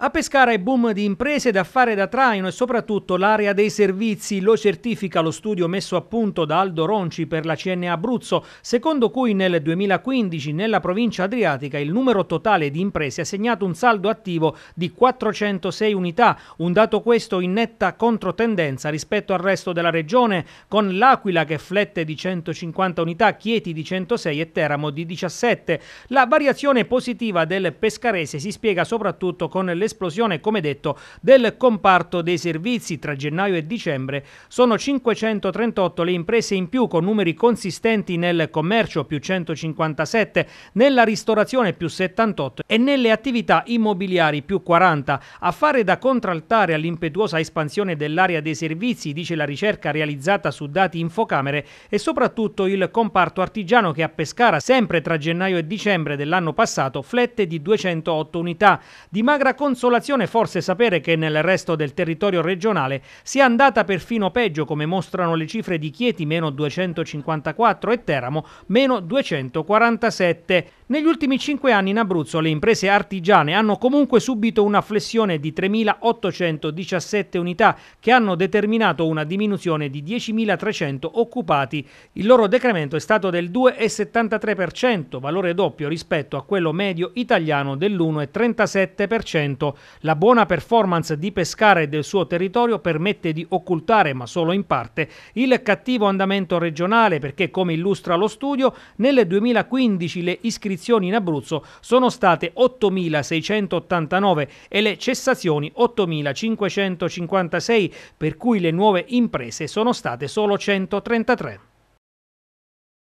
A Pescara è boom di imprese da fare da traino e soprattutto l'area dei servizi lo certifica lo studio messo a punto da Aldo Ronci per la CNA Abruzzo, secondo cui nel 2015 nella provincia adriatica il numero totale di imprese ha segnato un saldo attivo di 406 unità, un dato questo in netta controtendenza rispetto al resto della regione, con l'Aquila che flette di 150 unità, Chieti di 106 e Teramo di 17. La variazione positiva del pescarese si spiega soprattutto con le l'esplosione, come detto, del comparto dei servizi tra gennaio e dicembre. Sono 538 le imprese in più con numeri consistenti nel commercio più 157, nella ristorazione più 78 e nelle attività immobiliari più 40. A fare da contraltare all'impetuosa espansione dell'area dei servizi, dice la ricerca realizzata su dati infocamere, e soprattutto il comparto artigiano che a Pescara, sempre tra gennaio e dicembre dell'anno passato, flette di 208 unità. Di magra consulenza consolazione forse sapere che nel resto del territorio regionale sia andata perfino peggio come mostrano le cifre di Chieti meno 254 e Teramo meno 247. Negli ultimi cinque anni in Abruzzo le imprese artigiane hanno comunque subito una flessione di 3.817 unità che hanno determinato una diminuzione di 10.300 occupati. Il loro decremento è stato del 2,73%, valore doppio rispetto a quello medio italiano dell'1,37% quanto la buona performance di Pescara e del suo territorio permette di occultare, ma solo in parte, il cattivo andamento regionale perché, come illustra lo studio, nel 2015 le iscrizioni in Abruzzo sono state 8.689 e le cessazioni 8.556, per cui le nuove imprese sono state solo 133.